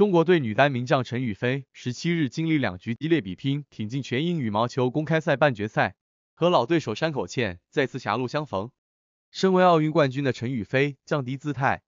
中国队女单名将陈雨菲十七日经历两局激烈比拼，挺进全英羽毛球公开赛半决赛，和老对手山口茜再次狭路相逢。身为奥运冠军的陈雨菲降低姿态，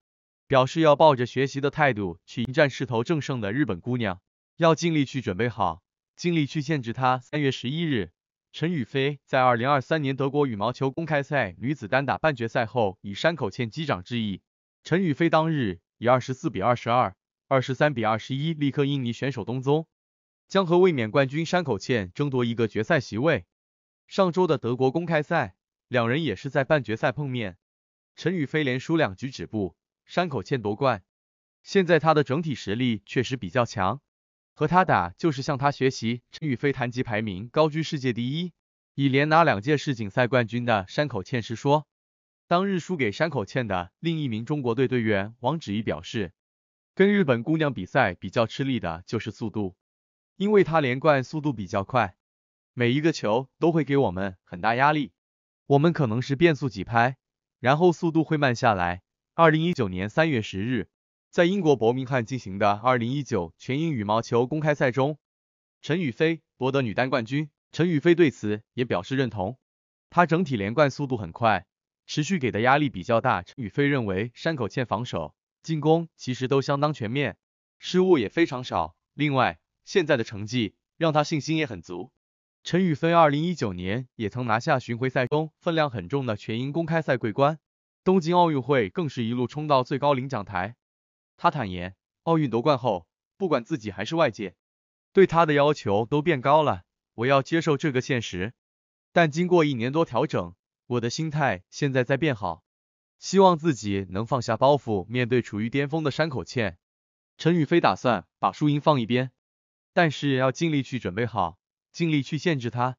表示要抱着学习的态度去迎战势头正盛的日本姑娘，要尽力去准备好，尽力去限制她。三月十一日，陈雨菲在二零二三年德国羽毛球公开赛女子单打半决赛后，以山口茜击掌致意。陈雨菲当日以二十四比二十二。二十三比二十一，力克印尼选手东宗将和卫冕冠军山口茜争夺一个决赛席位。上周的德国公开赛，两人也是在半决赛碰面，陈雨菲连输两局止步，山口茜夺冠。现在他的整体实力确实比较强，和他打就是向他学习。陈雨菲谈及排名高居世界第一、已连拿两届世锦赛冠军的山口茜时说，当日输给山口茜的另一名中国队队员王芷怡表示。跟日本姑娘比赛比较吃力的就是速度，因为她连贯速度比较快，每一个球都会给我们很大压力，我们可能是变速几拍，然后速度会慢下来。二零一九年三月十日，在英国伯明翰进行的二零一九全英羽毛球公开赛中，陈雨菲夺得女单冠军。陈雨菲对此也表示认同，她整体连贯速度很快，持续给的压力比较大。陈雨菲认为山口欠防守。进攻其实都相当全面，失误也非常少。另外，现在的成绩让他信心也很足。陈宇飞二零一九年也曾拿下巡回赛中分量很重的全英公开赛桂冠，东京奥运会更是一路冲到最高领奖台。他坦言，奥运夺冠后，不管自己还是外界对他的要求都变高了，我要接受这个现实。但经过一年多调整，我的心态现在在变好。希望自己能放下包袱，面对处于巅峰的山口茜。陈宇飞打算把输赢放一边，但是要尽力去准备好，尽力去限制他。